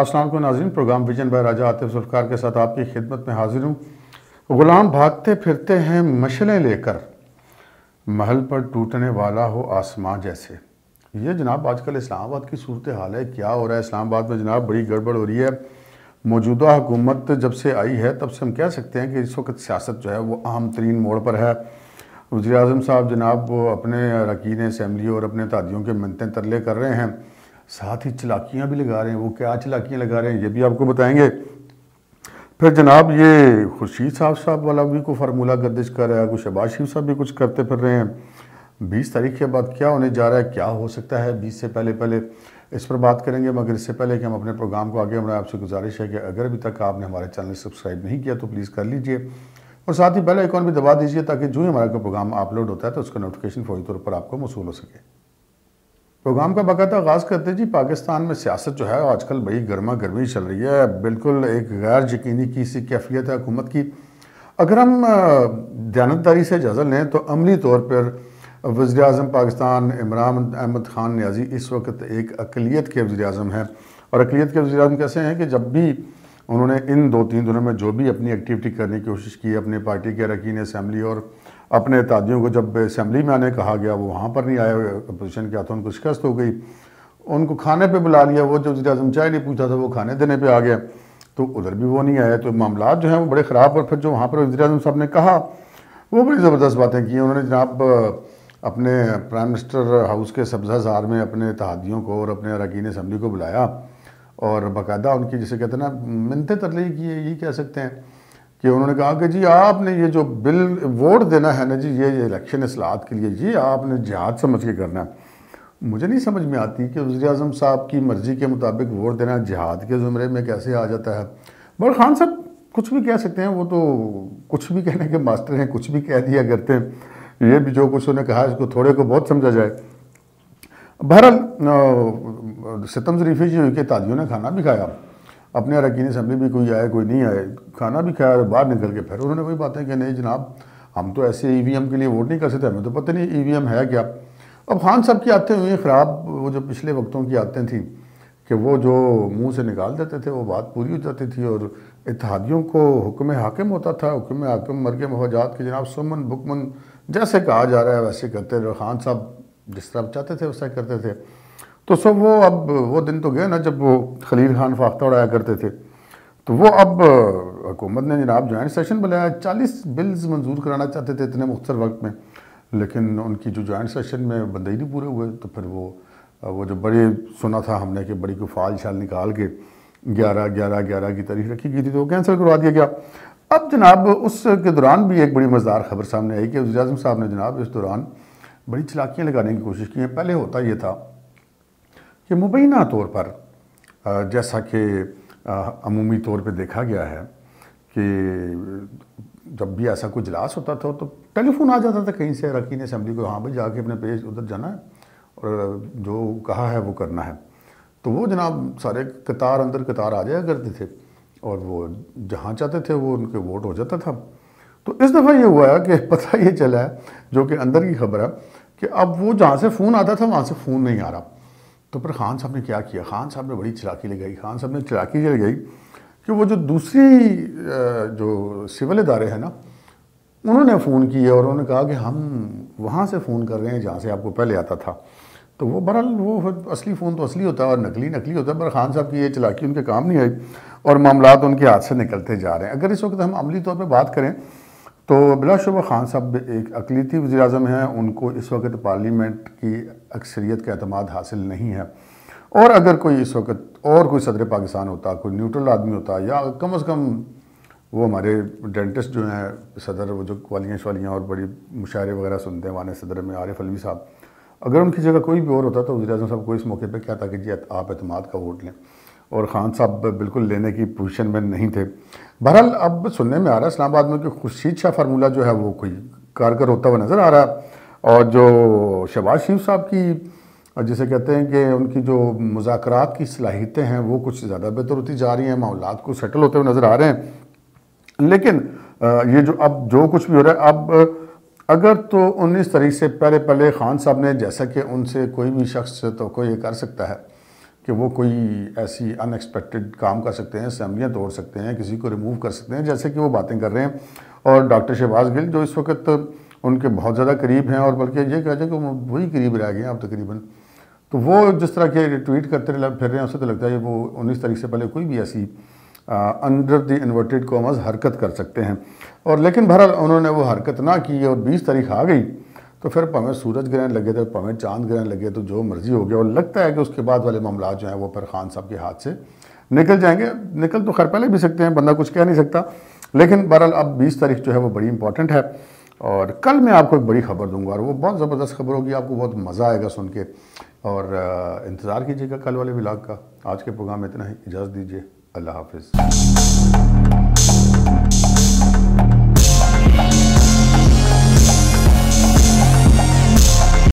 असलम नाजीन programme vision by Raja Atif Zulfar के साथ आपकी खिदमत में हाजिर हूँ ग़ुलाम भागते फिरते हैं मशलें लेकर महल पर टूटने वाला हो आसमां जैसे ये जनाब आजकल इस्लामाबाद की सूरत हाल है क्या हो रहा है इस्लामाबाद में जनाब बड़ी गड़बड़ हो रही है मौजूदा हुकूमत जब से आई है तब से हम कह सकते हैं कि इस वक्त सियासत जो है वो अहम तरीन मोड़ पर है वजी अजम साहब जनाब अपने अरकान असम्बली और अपने तादियों के मनते तरले कर रहे हैं साथ ही चलाकियाँ भी लगा रहे हैं वो क्या चलाकियाँ लगा रहे हैं ये भी आपको बताएंगे फिर जनाब ये खुर्शीद साहब साहब वाला भी को फार्मूला गर्दिश कर रहा है कुछ शहबाज शरीफ साहब भी कुछ करते फिर रहे हैं बीस तारीख के बाद क्या होने जा रहा है क्या हो सकता है बीस से पहले पहले इस पर बात करेंगे मगर इससे पहले कि हम अपने प्रोग्राम को आगे बढ़ाएं आपसे गुजारिश है कि अगर अभी तक आपने हमारे चैनल सब्सक्राइब नहीं किया तो प्लीज़ कर लीजिए और साथ ही पहले आइकॉन भी दबा दीजिए ताकि जो ही हमारा प्रोग्राम अपलोड होता है तो उसका नोटिफिकेशन फौरी तौर पर आपको मौसू हो सके प्रोग्राम का बाकायदा आगाज़ करते जी पाकिस्तान में सियासत जो है आजकल बड़ी गर्मा गर्मी चल रही है बिल्कुल एक गैर यकीनी की सी कैफियत है हुकूमत की अगर हम दयानतदारी से इजाज़त लें तो अमली तौर पर वज़ी अजम पाकिस्तान इमरान अहमद ख़ान न्याजी इस वक्त एक अकलीत के वज़ी अजम हैं और अकलीत के वज़ी अजम कैसे हैं कि जब भी उन्होंने इन दो तीन दिनों में जो भी अपनी एक्टिविटी करने की कोशिश की अपने पार्टी के अरकान असम्बली और अपने इतियों को जब असम्बली में आने कहा गया वो वहाँ पर नहीं आया अपोजिशन के था उनको शिकस्त हो गई उनको खाने पर बुला लिया वो जो वजी अजम चाय नहीं पूछा था वो खाने देने पर आ गया तो उधर भी वो नहीं आया तो मामला जो हैं वो बड़े ख़राब और फिर जो वहाँ पर वजी अजम साहब ने कहा वो बड़ी ज़बरदस्त बातें की उन्होंने जनाब अपने प्राइम मिनिस्टर हाउस के सब्जा जार में अपने इतिहादियों को और अपने अरकान असम्बली को बुलाया और बाकायदा उनकी जिसे कहते हैं ना मिनते तरली की ये कह सकते हैं कि उन्होंने कहा कि जी आपने ये जो बिल वोट देना है ना जी ये इलेक्शन असलाहत के लिए ये आपने जिहाद समझ के करना है मुझे नहीं समझ में आती कि वजी अजम साहब की मर्ज़ी के मुताबिक वोट देना जिहाद के ज़ुमरे में कैसे आ जाता है मगर खान साहब कुछ भी कह सकते हैं वो तो कुछ भी कहने के मास्टर हैं कुछ भी कह दिया करते हैं ये भी जो कुछ उन्होंने कहा इसको थोड़े को बहुत समझा जाए बहरहाल सितम शरीफी जी के तादियों ने खाना भी खाया अपने अरकान असम्बली भी कोई आए कोई नहीं आए खाना भी खाया बाहर निकल के फिर उन्होंने वही बातें कि नहीं जनाब हम तो ऐसे ई वी एम के लिए वोट नहीं कर सकते हमें तो पता नहीं ई वी एम है क्या अब खान साहब की आते हुई ख़राब वो जो पिछले वक्तों की आते थी कि वो जो मुंह से निकाल देते थे वो बात पूरी हो जाती थी और इतिहादियों को हुक्म हाकिम होता था हुक्म हाकिम के महजात के जनाब सुमन बुकमन जैसे कहा जा रहा है वैसे करते रहे खान साहब जिस तरह चाहते थे वैसा करते थे तो सब वो अब वो दिन तो गए ना जब वो खलील खान फाख्ता उड़ाया करते थे तो वो अब हुकूमत ने जनाब जॉइंट सेशन बुलाया चालीस बिल्स मंजूर कराना चाहते थे इतने मुख्तर वक्त में लेकिन उनकी जो जॉइंट सेशन में बंदे ही नहीं पूरे हुए तो फिर वो वो जो बड़े सुना था हमने कि बड़ी को फाल शाल निकाल के ग्यारह ग्यारह ग्यारह की तारीख रखी गई थी तो कैंसिल करवा दिया गया अब जनाब उसके दौरान भी एक बड़ी मज़ेदार खबर सामने आई कि वजी आजम साहब ने जनाब इस दौरान बड़ी चलाकियाँ लगाने की कोशिश की है पहले होता ये था कि मुबैना तौर पर जैसा कि अमूमी तौर पे देखा गया है कि जब भी ऐसा कोई इजलास होता था तो टेलीफोन आ जाता था कहीं से अरकिन असम्बली को हाँ भाई जाके अपने पेज उधर जाना है और जो कहा है वो करना है तो वो जनाब सारे कतार अंदर कतार आ जाया करते थे और वो जहाँ चाहते थे वो उनके वोट हो जाता था तो इस दफ़ा ये हुआ है कि पता ये चला है जो कि अंदर की खबर है कि अब वो जहाँ से फ़ोन आता था वहाँ से फ़ोन नहीं आ रहा तो पर खान साहब ने क्या किया खान साहब ने बड़ी चलाकी लगाई खान साहब ने चलाकी ये लगाई कि वो जो दूसरी जो सिविल इदारे हैं ना उन्होंने फ़ोन किया और उन्होंने कहा कि हम वहाँ से फ़ोन कर रहे हैं जहाँ से आपको पहले आता था तो वो बहरहाल वो असली फ़ोन तो असली होता है और नकली नकली होता है पर खान साहब की ये चलाकी उनके काम नहीं आई और मामला उनके हाथ से निकलते जा रहे हैं अगर इस वक्त हम अमली तौर पर बात करें तो बिलाशुबा खान साहब एक अकलीती वजी अजम हैं उनको इस वक्त पार्लीमेंट की अक्सरीत का अतमाद हासिल नहीं है और अगर कोई इस वक्त और कोई सदर पाकिस्तान होता कोई न्यूट्रल आदमी होता या कम अज़ कम वो हमारे डेंटिस्ट जो हैं सदर वो जो कवालियाँ शवालियाँ और बड़ी मुशायरे वगैरह सुनते हैं वाने सदर में आरिफ अलवी साहब अगर उनकी जगह कोई भी और होता तो वजी अजम साहब को इस मौके पर क्या था कि जी आप अतमाद का वोट लें और ख़ान साहब बिल्कुल लेने की पोजीशन में नहीं थे बहरहाल अब सुनने में आ रहा है इस्लामाबाद में कि खुर्शीद शाह फार्मूला जो है वो कोई कारगर होता हुआ नज़र आ रहा है और जो शहबाज शरीफ साहब की जिसे कहते हैं कि उनकी जो मुजाकर की सलाहियतें हैं वो कुछ ज़्यादा बेहतर होती जा रही हैं मामला को सेटल होते हुए नज़र आ रहे हैं लेकिन ये जो अब जो कुछ भी हो रहा है अब अगर तो 19 तारीख से पहले पहले खान साहब ने जैसा कि उनसे कोई भी शख्स तो कोई ये कर सकता है कि वो कोई ऐसी अनएक्सपेक्टेड काम कर सकते हैं असम्बलियाँ तोड़ सकते हैं किसी को रिमूव कर सकते हैं जैसे कि वो बातें कर रहे हैं और डॉक्टर शहबाज गिल जो इस वक्त उनके बहुत ज़्यादा करीब हैं और बल्कि ये कह जाए कि वही करीब रह गए हैं अब तकरीबन तो वो जिस तरह के ट्वीट करते फिर रहे हैं उससे तो लगता है वो उन्नीस तारीख से पहले कोई भी ऐसी अंडर द इन्वर्टेड कॉमर्स हरकत कर सकते हैं और लेकिन बहरहाल उन्होंने वो हरकत ना की और बीस तारीख आ गई तो फिर भावें सूरज ग्रहण लगे तो भावें चांद ग्रहण लगे तो जो मर्ज़ी हो गया और लगता है कि उसके बाद वाले मामला जो हैं वो फिर खान साहब के हाथ से निकल जाएंगे निकल तो खैर पहले भी सकते हैं बंदा कुछ कह नहीं सकता लेकिन बहरहाल अब बीस तारीख जो है वो बड़ी इंपॉर्टेंट है और कल मैं आपको एक बड़ी खबर दूंगा और वो बहुत ज़बरदस्त खबर होगी आपको बहुत मज़ा आएगा सुन के और इंतज़ार कीजिएगा कल वाले ब्लाग का आज के प्रोग्राम में इतना ही इजाज़त दीजिए अल्लाह हाफिज़